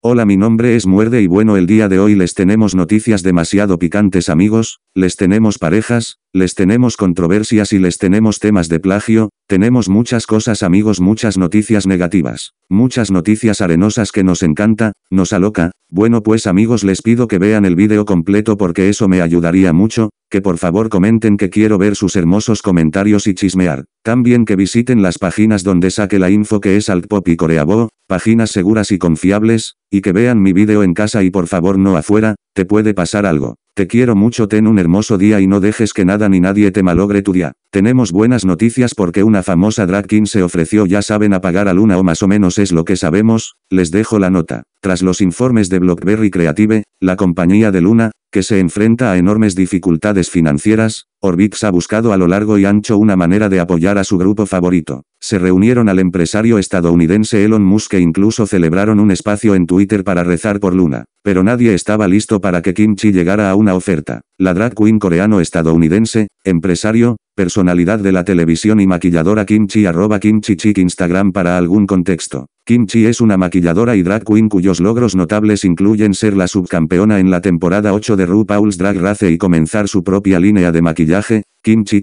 Hola mi nombre es Muerde y bueno el día de hoy les tenemos noticias demasiado picantes amigos, les tenemos parejas, les tenemos controversias y les tenemos temas de plagio, tenemos muchas cosas amigos muchas noticias negativas, muchas noticias arenosas que nos encanta, nos aloca, bueno pues amigos les pido que vean el vídeo completo porque eso me ayudaría mucho, que por favor comenten que quiero ver sus hermosos comentarios y chismear. También que visiten las páginas donde saque la info que es Altpop y Coreabo, páginas seguras y confiables, y que vean mi video en casa y por favor no afuera, te puede pasar algo. Te quiero mucho, ten un hermoso día y no dejes que nada ni nadie te malogre tu día. Tenemos buenas noticias porque una famosa drag queen se ofreció, ya saben, a pagar a Luna o más o menos es lo que sabemos, les dejo la nota. Tras los informes de Blockberry Creative, la compañía de Luna, que se enfrenta a enormes dificultades financieras, Orbix ha buscado a lo largo y ancho una manera de apoyar a su grupo favorito. Se reunieron al empresario estadounidense Elon Musk e incluso celebraron un espacio en Twitter para rezar por Luna, pero nadie estaba listo para que Kimchi llegara a una oferta. La drag queen coreano-estadounidense, empresario, personalidad de la televisión y maquilladora Kimchi Chi arroba Kim Chi Instagram para algún contexto. Kimchi es una maquilladora y drag queen cuyos logros notables incluyen ser la subcampeona en la temporada 8 de RuPaul's Drag Race y comenzar su propia línea de maquillaje, Kim Chi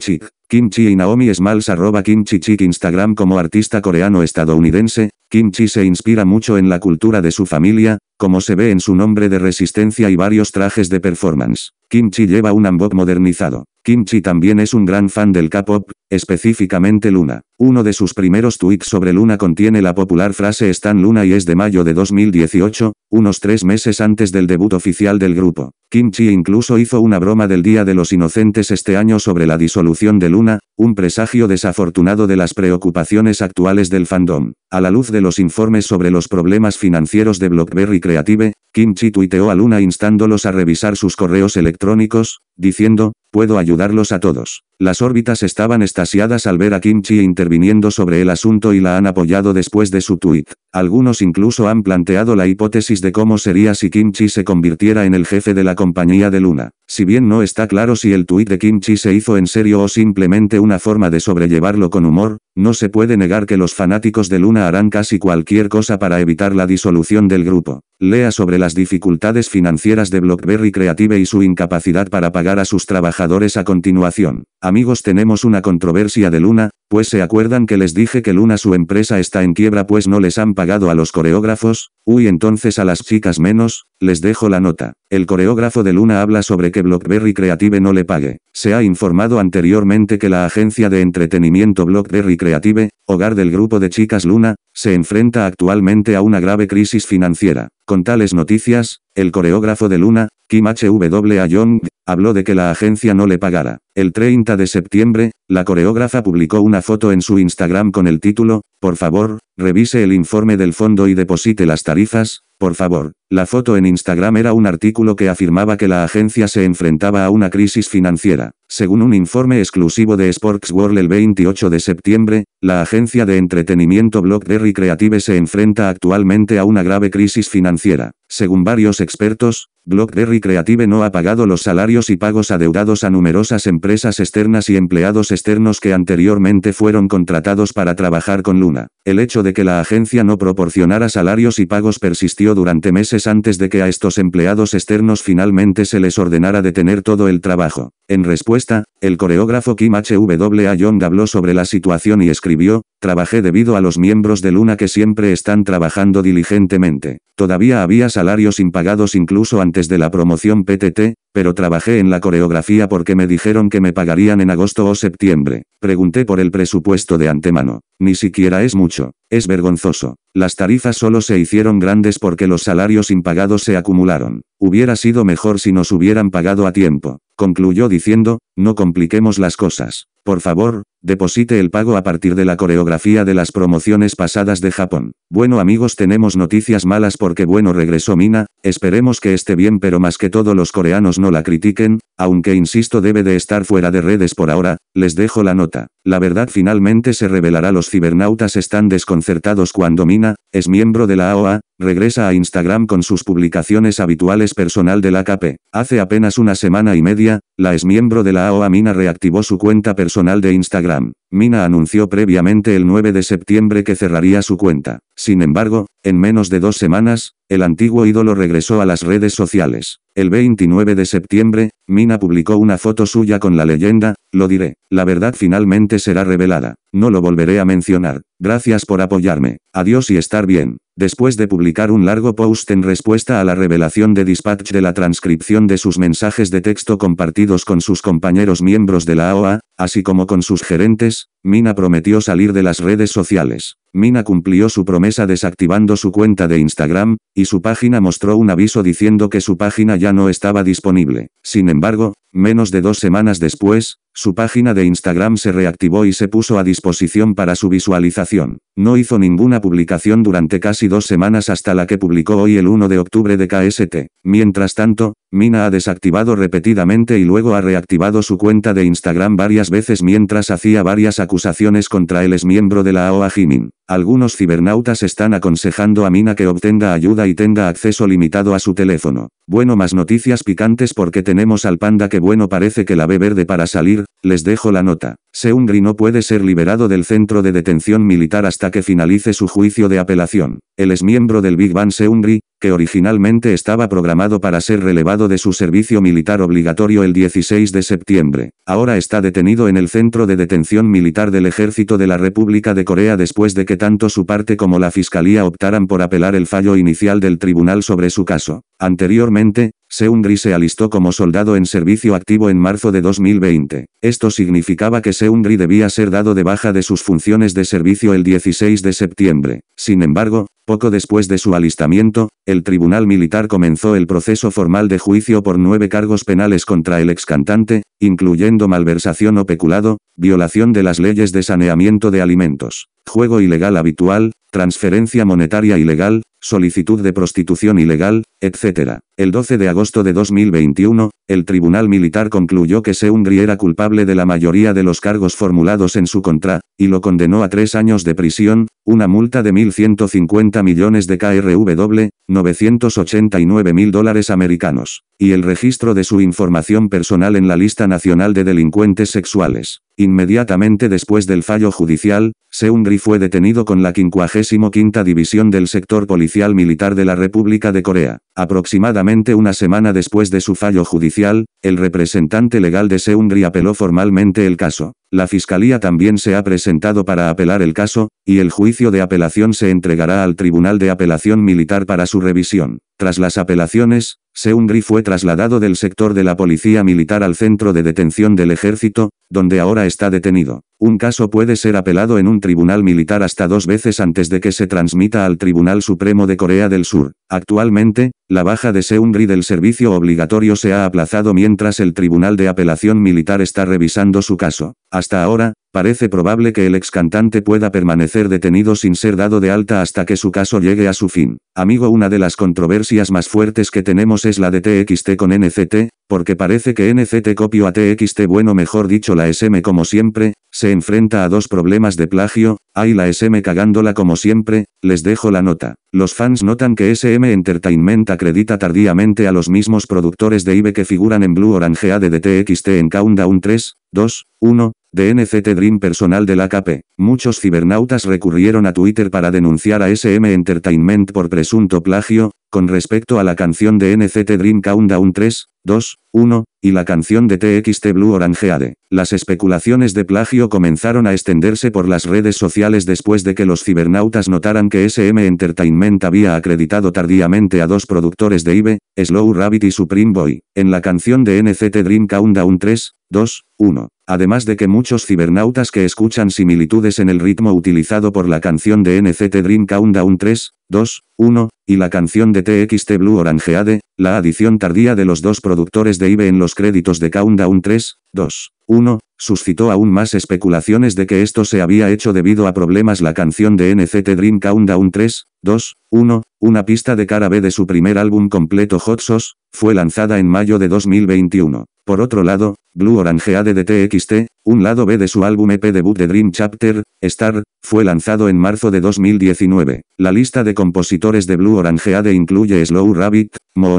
Kimchi y Naomi Smalls arroba Kim Instagram como artista coreano-estadounidense, Kimchi se inspira mucho en la cultura de su familia, como se ve en su nombre de resistencia y varios trajes de performance. Kimchi lleva un hanbok modernizado. Kimchi también es un gran fan del K-pop, específicamente Luna. Uno de sus primeros tweets sobre Luna contiene la popular frase están Luna y es de mayo de 2018, unos tres meses antes del debut oficial del grupo. Kimchi incluso hizo una broma del Día de los Inocentes este año sobre la disolución de Luna, un presagio desafortunado de las preocupaciones actuales del fandom. A la luz de los informes sobre los problemas financieros de Blockberry Creative, Kimchi tuiteó a Luna instándolos a revisar sus correos electrónicos, diciendo, puedo ayudarlos a todos. Las órbitas estaban estasiadas al ver a Kimchi interviniendo sobre el asunto y la han apoyado después de su tuit. Algunos incluso han planteado la hipótesis de cómo sería si Kimchi se convirtiera en el jefe de la compañía de Luna. Si bien no está claro si el tuit de Kimchi se hizo en serio o simplemente una forma de sobrellevarlo con humor, no se puede negar que los fanáticos de Luna harán casi cualquier cosa para evitar la disolución del grupo. Lea sobre las dificultades financieras de Blockberry Creative y su incapacidad para pagar a sus trabajadores a continuación. Amigos tenemos una controversia de Luna, pues se acuerdan que les dije que Luna su empresa está en quiebra pues no les han pagado a los coreógrafos, uy entonces a las chicas menos, les dejo la nota. El coreógrafo de Luna habla sobre que Blockberry Creative no le pague. Se ha informado anteriormente que la agencia de entretenimiento Blockberry Creative, hogar del grupo de chicas Luna, se enfrenta actualmente a una grave crisis financiera. Con tales noticias, el coreógrafo de Luna, Kim Hwa Young, habló de que la agencia no le pagara. El 30 de septiembre, la coreógrafa publicó una foto en su Instagram con el título, por favor, revise el informe del fondo y deposite las tarifas, por favor. La foto en Instagram era un artículo que afirmaba que la agencia se enfrentaba a una crisis financiera. Según un informe exclusivo de Sports World el 28 de septiembre, la agencia de entretenimiento de Creative se enfrenta actualmente a una grave crisis financiera. Según varios expertos, Blockberry Creative no ha pagado los salarios y pagos adeudados a numerosas empresas externas y empleados externos que anteriormente fueron contratados para trabajar con Luna. El hecho de que la agencia no proporcionara salarios y pagos persistió durante meses antes de que a estos empleados externos finalmente se les ordenara detener todo el trabajo. En respuesta, el coreógrafo Kim H.W.A. Young habló sobre la situación y escribió, Trabajé debido a los miembros de Luna que siempre están trabajando diligentemente. Todavía había salarios impagados incluso antes de la promoción PTT, pero trabajé en la coreografía porque me dijeron que me pagarían en agosto o septiembre. Pregunté por el presupuesto de antemano. Ni siquiera es mucho. Es vergonzoso. Las tarifas solo se hicieron grandes porque los salarios impagados se acumularon. Hubiera sido mejor si nos hubieran pagado a tiempo. Concluyó diciendo, no compliquemos las cosas. Por favor, Deposite el pago a partir de la coreografía de las promociones pasadas de Japón. Bueno amigos tenemos noticias malas porque bueno regresó Mina, esperemos que esté bien pero más que todo los coreanos no la critiquen, aunque insisto debe de estar fuera de redes por ahora, les dejo la nota. La verdad finalmente se revelará los cibernautas están desconcertados cuando Mina, es miembro de la AOA, regresa a Instagram con sus publicaciones habituales personal del AKP. Hace apenas una semana y media, la es miembro de la AOA Mina reactivó su cuenta personal de Instagram. Mina anunció previamente el 9 de septiembre que cerraría su cuenta. Sin embargo, en menos de dos semanas, el antiguo ídolo regresó a las redes sociales. El 29 de septiembre, Mina publicó una foto suya con la leyenda, lo diré, la verdad finalmente será revelada. No lo volveré a mencionar. Gracias por apoyarme. Adiós y estar bien. Después de publicar un largo post en respuesta a la revelación de Dispatch de la transcripción de sus mensajes de texto compartidos con sus compañeros miembros de la O.A. así como con sus gerentes, Mina prometió salir de las redes sociales. Mina cumplió su promesa desactivando su cuenta de Instagram, y su página mostró un aviso diciendo que su página ya no estaba disponible. Sin embargo, menos de dos semanas después, su página de Instagram se reactivó y se puso a disposición para su visualización. No hizo ninguna publicación durante casi dos semanas hasta la que publicó hoy el 1 de octubre de KST. Mientras tanto, Mina ha desactivado repetidamente y luego ha reactivado su cuenta de Instagram varias veces mientras hacía varias acusaciones contra el exmiembro de la AOA Jimin. Algunos cibernautas están aconsejando a Mina que obtenga ayuda y tenga acceso limitado a su teléfono. Bueno, más noticias picantes porque tenemos al panda que bueno parece que la ve verde para salir, les dejo la nota. Seungri no puede ser liberado del centro de detención militar hasta que finalice su juicio de apelación. El miembro del Big Bang Seungri, originalmente estaba programado para ser relevado de su servicio militar obligatorio el 16 de septiembre. Ahora está detenido en el Centro de Detención Militar del Ejército de la República de Corea después de que tanto su parte como la Fiscalía optaran por apelar el fallo inicial del tribunal sobre su caso. Anteriormente, Seungri se alistó como soldado en servicio activo en marzo de 2020. Esto significaba que Seungri debía ser dado de baja de sus funciones de servicio el 16 de septiembre. Sin embargo, poco después de su alistamiento, el Tribunal Militar comenzó el proceso formal de juicio por nueve cargos penales contra el ex cantante, incluyendo malversación o peculado, violación de las leyes de saneamiento de alimentos, juego ilegal habitual, transferencia monetaria ilegal, solicitud de prostitución ilegal, etc. El 12 de agosto de 2021, el Tribunal Militar concluyó que Seungri era culpable de la mayoría de los cargos formulados en su contra, y lo condenó a tres años de prisión, una multa de 1.150 millones de KRW, 989 mil dólares americanos, y el registro de su información personal en la lista nacional de delincuentes sexuales. Inmediatamente después del fallo judicial, Seungri fue detenido con la 55 División del Sector Policial Militar de la República de Corea. Aproximadamente una semana después de su fallo judicial, el representante legal de Seungri apeló formalmente el caso. La fiscalía también se ha presentado para apelar el caso, y el juicio de apelación se entregará al Tribunal de Apelación Militar para su revisión. Tras las apelaciones, Seungri fue trasladado del sector de la policía militar al centro de detención del ejército, donde ahora está detenido. Un caso puede ser apelado en un tribunal militar hasta dos veces antes de que se transmita al Tribunal Supremo de Corea del Sur. Actualmente, la baja de Seungri del servicio obligatorio se ha aplazado mientras el Tribunal de Apelación Militar está revisando su caso. Hasta ahora, Parece probable que el ex cantante pueda permanecer detenido sin ser dado de alta hasta que su caso llegue a su fin. Amigo, una de las controversias más fuertes que tenemos es la de TXT con NCT, porque parece que NCT copio a TXT bueno mejor dicho la SM como siempre, se enfrenta a dos problemas de plagio, hay la SM cagándola como siempre, les dejo la nota. Los fans notan que SM Entertainment acredita tardíamente a los mismos productores de IBE que figuran en Blue Orange AD de TXT en Countdown 3, 2, 1, de NCT Dream personal del AKP. Muchos cibernautas recurrieron a Twitter para denunciar a SM Entertainment por presunto plagio, con respecto a la canción de NCT Dream Countdown 3, 2, 1, y la canción de TXT Blue Orangeade. Las especulaciones de plagio comenzaron a extenderse por las redes sociales después de que los cibernautas notaran que SM Entertainment había acreditado tardíamente a dos productores de IBE, Slow Rabbit y Supreme Boy, en la canción de NCT Dream Countdown 3, 2, 1. Además de que muchos cibernautas que escuchan similitudes en el ritmo utilizado por la canción de NCT Dream Countdown 3, 2, 1, y la canción de TXT Blue Orangeade, la adición tardía de los dos productores de IBE en los créditos de Countdown 3, 2, 1, suscitó aún más especulaciones de que esto se había hecho debido a problemas la canción de NCT Dream Countdown 3, 2, 1, una pista de cara B de su primer álbum completo Hot Sauce, fue lanzada en mayo de 2021. Por otro lado, Blue Orangeade de TXT, un lado B de su álbum EP debut de Dream Chapter, Star, fue lanzado en marzo de 2019. La lista de compositores de Blue Orangeade incluye Slow Rabbit,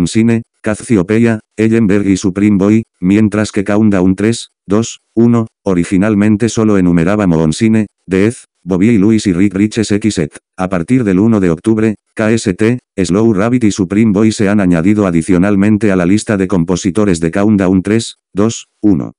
Cine, Cassiopeia, Ellenberg y Supreme Boy, mientras que Countdown 3, 2, 1, originalmente solo enumeraba Cine, Death, Bobby y Luis y Rick Riches x e A partir del 1 de octubre, KST, Slow Rabbit y Supreme Boy se han añadido adicionalmente a la lista de compositores de Countdown 3, 2, 1.